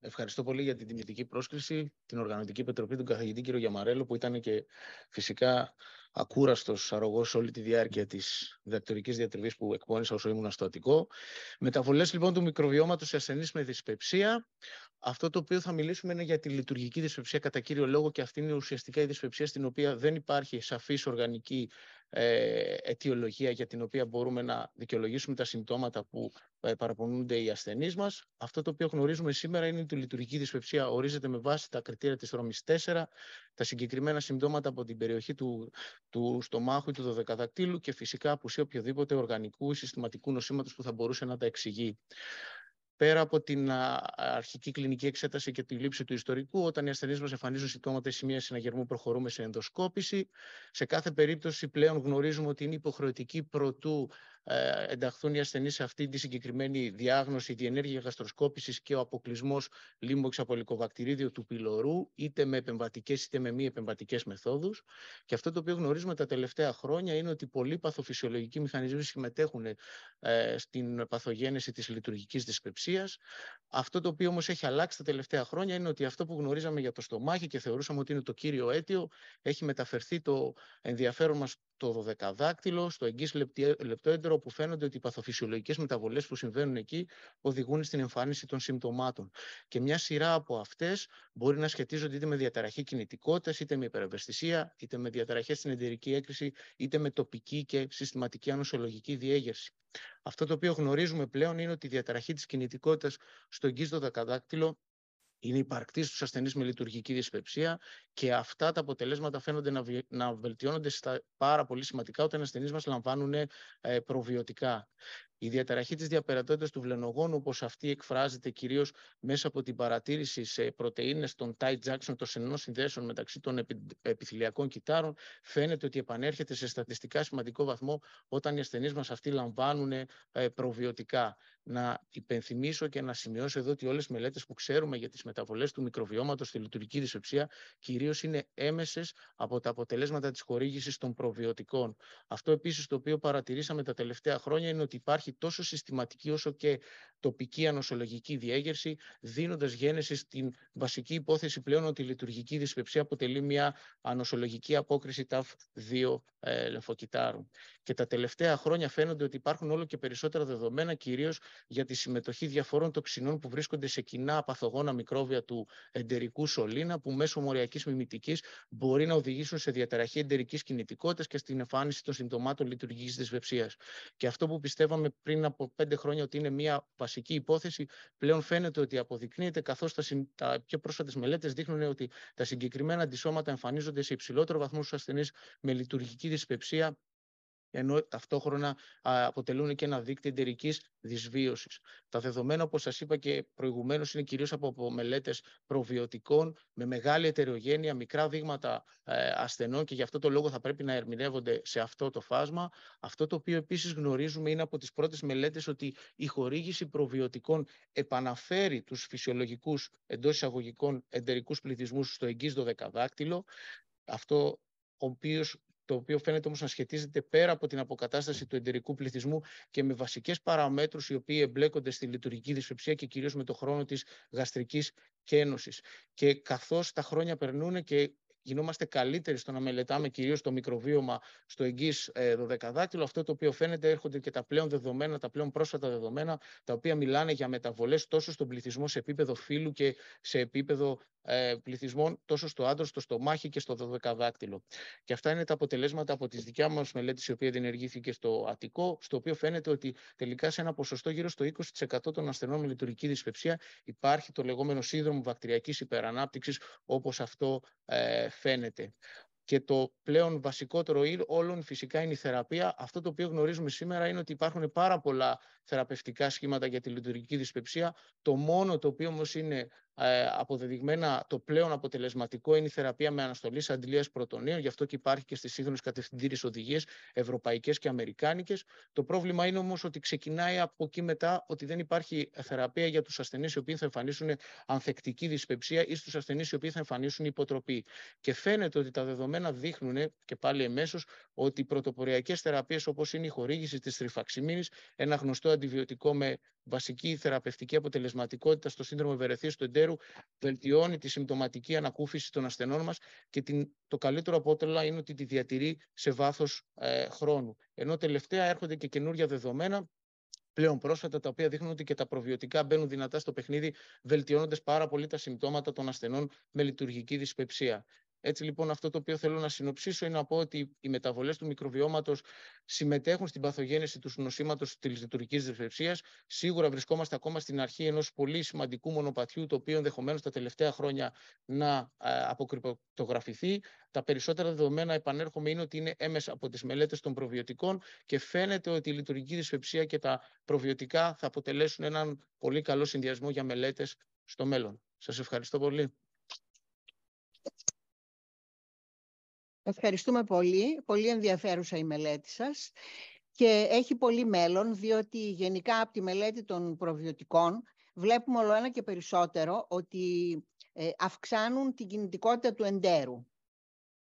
Ευχαριστώ πολύ για την τιμητική πρόσκληση, την Οργανωτική Επιτροπή, του καθηγητή κύριο Γιαμαρέλο, που ήταν και φυσικά ακούραστος αρρωγός όλη τη διάρκεια της διδακτορικής διατριβής που εκπώνησα όσο ήμουν στο Αττικό. Μεταβολές λοιπόν του μικροβιώματος σε ασθενείς με δυσπεψία. Αυτό το οποίο θα μιλήσουμε είναι για τη λειτουργική δυσπεψία κατά κύριο λόγο και αυτή είναι ουσιαστικά η δυσπεψία στην οποία δεν υπάρχει σαφής οργανική ε, αιτιολογία για την οποία μπορούμε να δικαιολογήσουμε τα συμπτώματα που ε, παραπονούνται οι ασθενείς μας. Αυτό το οποίο γνωρίζουμε σήμερα είναι ότι η λειτουργική δυσπευσία ορίζεται με βάση τα κριτήρια της Ρώμης 4, τα συγκεκριμένα συμπτώματα από την περιοχή του, του στομάχου ή του δωδεκαδακτύλου και φυσικά απουσία οποιοδήποτε οργανικού ή συστηματικού νοσήματος που θα μπορούσε να τα εξηγεί πέρα από την αρχική κλινική εξέταση και τη λήψη του ιστορικού, όταν οι ασθενείς μας εμφανίζουν συμπτώματα ή σημεία συναγερμού, προχωρούμε σε ενδοσκόπηση. Σε κάθε περίπτωση, πλέον γνωρίζουμε ότι είναι υποχρεωτική προτού ε, ενταχθούν οι ασθενείς σε αυτή τη συγκεκριμένη διάγνωση, τη ενέργεια γαστροσκόπησης και ο αποκλεισμός από λικοβακτηρίδιο του πυλωρού, είτε με επεμβατικές είτε με μη επεμβατικές μεθόδους. Και αυτό το οποίο γνωρίζουμε τα τελευταία χρόνια είναι ότι πολλοί παθοφυσιολογικοί μηχανισμοί συμμετέχουν ε, στην παθογένεση της λειτουργικής δυσπεψίας. Αυτό το οποίο όμως έχει αλλάξει τα τελευταία χρόνια είναι ότι αυτό που γνωρίζαμε για το στομάχι και θεωρούσαμε ότι είναι το κύριο αίτιο, έχει μεταφερθεί το ενδιαφέρον μας το δωδεκαδάκτυλο, στο εγγύς λεπτόεντρο που φαίνονται ότι οι παθοφυσιολογικές μεταβολές που συμβαίνουν εκεί οδηγούν στην εμφάνιση των συμπτωμάτων. Και μια σειρά από αυτές μπορεί να σχετίζονται είτε με διαταραχή κινητικότητας, είτε με υπερευαισθησία, είτε με διαταραχές στην εντερική έκρηση, είτε με τοπική και συστηματική ανοσολογική διέγερση. Αυτό το οποίο γνωρίζουμε πλέον είναι ότι η διαταραχή της κινητικότητας στο εγγύς δωδεκαδάκτυλο είναι υπαρκτής στους ασθενείς με λειτουργική δυσπεψία και αυτά τα αποτελέσματα φαίνονται να βελτιώνονται στα πάρα πολύ σημαντικά όταν οι ασθενείς μας λαμβάνουν ε, προβιωτικά. Η διαταραχή της διαπερατότητας του βλενογόνου, όπως αυτή εκφράζεται κυρίως μέσα από την παρατήρηση σε πρωτεΐνες των tight junction, των σενών συνδέσεων μεταξύ των επι, επιθυλιακών κυτάρων, φαίνεται ότι επανέρχεται σε στατιστικά σημαντικό βαθμό όταν οι ασθενείς μας αυτοί λαμβάνουν ε, προβιωτικά. Να υπενθυμίσω και να σημειώσω εδώ ότι όλες οι μελέτες που ξέρουμε για τις μεταβολές του μικροβιώματος στη λειτουργική δυσοψία κυρίως είναι έμεσες από τα αποτελέσματα της χορήγησης των προβιωτικών. Αυτό επίσης το οποίο παρατηρήσαμε τα τελευταία χρόνια είναι ότι υπάρχει τόσο συστηματική όσο και τοπική ανοσολογική διέγερση, δίνοντας γένεση στην βασική υπόθεση πλέον ότι η λειτουργική δυσπεψία αποτελεί μια ανοσολογική τάφ TAF2 ε, Και τα τελευταία χρόνια φαίνονται ότι υπάρχουν όλο και περισσότερα δεδομένα κυρίως για τη συμμετοχή διαφόρων τοξινών που βρίσκονται σε κοινά παθογόνα μικρό μικρόβια του εντερικού σωλήνα που μέσω μοριακής μιμητικής μπορεί να οδηγήσουν σε διαταραχή εντερικής κινητικότητας και στην εμφάνιση των συμπτωμάτων λειτουργικής δυσβεψίας. Και αυτό που πιστεύαμε πριν από πέντε χρόνια ότι είναι μια βασική υπόθεση, πλέον φαίνεται ότι αποδεικνύεται, καθώς τα, τα πιο πρόσφατες μελέτες δείχνουν ότι τα συγκεκριμένα αντισώματα εμφανίζονται σε υψηλότερο βαθμό στους ασθενείς με λειτουργική δυσπεψία ενώ ταυτόχρονα αποτελούν και ένα δίκτυο εταιρική δυσβίωσης. Τα δεδομένα, όπως σας είπα και προηγουμένως, είναι κυρίως από μελέτες προβιωτικών με μεγάλη ετερογένεια, μικρά δείγματα ε, ασθενών και γι' αυτό το λόγο θα πρέπει να ερμηνεύονται σε αυτό το φάσμα. Αυτό το οποίο επίσης γνωρίζουμε είναι από τις πρώτες μελέτες ότι η χορήγηση προβιωτικών επαναφέρει τους φυσιολογικούς εντός εισαγωγικών εταιρικού πληθυσμούς στο εγγύς δωδεκαδάκτυλο. Αυτό ο οποίος το οποίο φαίνεται όμως να σχετίζεται πέρα από την αποκατάσταση του εταιρικού πληθυσμού και με βασικές παραμέτρους οι οποίοι εμπλέκονται στη λειτουργική δυσπεψία και κυρίως με το χρόνο της γαστρικής κένωσης. Και καθώς τα χρόνια περνούν και γινόμαστε καλύτεροι στο να μελετάμε κυρίως το μικροβίωμα στο εγγύς ε, δωδεκαδάκτυλο. Αυτό το οποίο φαίνεται έρχονται και τα πλέον δεδομένα, τα πλέον πρόσφατα δεδομένα, τα οποία μιλάνε για μεταβολές τόσο στον πληθυσμό σε επίπεδο φύλου και σε επίπεδο ε, πληθυσμών τόσο στο άντρο, στο στομάχι και στο 12 δάκτυλο. Και αυτά είναι τα αποτελέσματα από τη δικιά μας μελέτη, η οποία διενεργήθηκε στο Αττικό, στο οποίο φαίνεται ότι τελικά σε ένα ποσοστό γύρω στο 20% των ασθενών με λειτουργική δυσπευσία υπάρχει το λεγόμενο σύνδρομο βακτηριακής υπερανάπτυξης, όπως αυτό ε, φαίνεται. Και το πλέον βασικότερο όλων φυσικά είναι η θεραπεία. Αυτό το οποίο γνωρίζουμε σήμερα είναι ότι υπάρχουν πάρα πολλά θεραπευτικά σχήματα για τη λειτουργική δυσπεψία. Το μόνο το οποίο όμως είναι ε, αποδεδειγμένα το πλέον αποτελεσματικό είναι η θεραπεία με αναστολής αντιλία πρωτονίων. Γι' αυτό και υπάρχει και στι σύγχρονε κατευθυντήριες οδηγίες ευρωπαϊκές και αμερικάνικες. Το πρόβλημα είναι όμως ότι ξεκινάει από εκεί μετά ότι δεν υπάρχει θεραπεία για τους ασθενείς οι οποίοι θα εμφανίσουν ανθεκτική δυσπεψία ή στους ασθενείς οι οποίοι θα εμφανίσουν υποτροπή. Και φαίνεται ότι τα δεδομένα δείχνουν και πάλι εμέσως ότι οι πρωτοποριακές θεραπείες όπως είναι η χορήγηση της τριφαξιμίνη, ένα γνωστό αντιβιωτικό με βασική θεραπευτική αποτελεσματικότητα στο σύνδρομο Βερεθή του βελτιώνει τη συμπτωματική ανακούφιση των ασθενών μας και την, το καλύτερο απότελα είναι ότι τη διατηρεί σε βάθος ε, χρόνου. Ενώ τελευταία έρχονται και καινούργια δεδομένα πλέον πρόσφατα, τα οποία δείχνουν ότι και τα προβιωτικά μπαίνουν δυνατά στο παιχνίδι, βελτιώνοντας πάρα πολύ τα συμπτώματα των ασθενών με λειτουργική δυσπεψία. Έτσι λοιπόν αυτό το οποίο θέλω να συνοψίσω είναι να πω ότι οι μεταβολές του μικροβιώματος συμμετέχουν στην παθογένεση του νοσήματος της λειτουργικής δυσλεψίας. Σίγουρα βρισκόμαστε ακόμα στην αρχή ενός πολύ σημαντικού μονοπατιού το οποίο ενδεχομένως τα τελευταία χρόνια να ε, αποκρυπτογραφηθεί. Τα περισσότερα δεδομένα, επανέρχομαι, είναι ότι είναι έμεσα από τις μελέτες των προβιωτικών και φαίνεται ότι η λειτουργική δυσφεψία και τα προβιωτικά θα αποτελέσουν έναν πολύ καλό συνδυασμό για μελέτες στο μέλλον. Σας ευχαριστώ πολύ. Ευχαριστούμε πολύ. Πολύ ενδιαφέρουσα η μελέτη σας και έχει πολύ μέλλον, διότι γενικά από τη μελέτη των προβιωτικών βλέπουμε όλο ένα και περισσότερο ότι ε, αυξάνουν την κινητικότητα του εντέρου.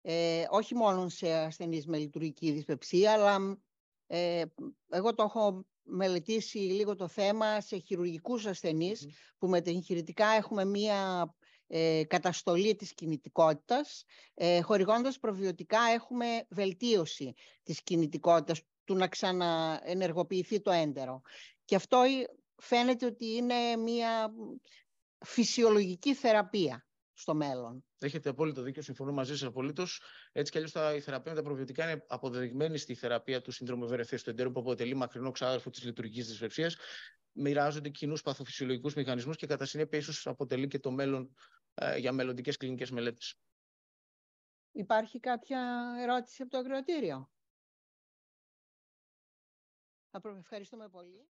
Ε, όχι μόνο σε ασθενείς με λειτουργική δυσπεψία, αλλά ε, εγώ το έχω μελετήσει λίγο το θέμα σε χειρουργικούς ασθενείς, που μετεγχειρητικά έχουμε μία ε, καταστολή της κινητικότητας. Ε, χορηγώντας προβιωτικά έχουμε βελτίωση της κινητικότητας του να ξαναενεργοποιηθεί το έντερο. Και αυτό φαίνεται ότι είναι μια φυσιολογική θεραπεία στο μέλλον. Έχετε απόλυτο δίκιο, συμφωνώ μαζί σας απολύτως. Έτσι κι αλλιώς η θεραπεία με τα προβιωτικά είναι αποδεδειγμένη στη θεραπεία του σύνδρομου ευερεθέ του εντέρου, που αποτελεί μακρινό ξάδερφο της λειτουργικής δυσβευσία. Μοιράζονται κοινούς παθοφυσιολογικούς μηχανισμούς και κατά συνέπεια ίσως αποτελεί και το μέλλον ε, για μελλοντικές κλινικές μελέτες. Υπάρχει κάποια ερώτηση από το ακροατήριο. Ευχαριστούμε πολύ.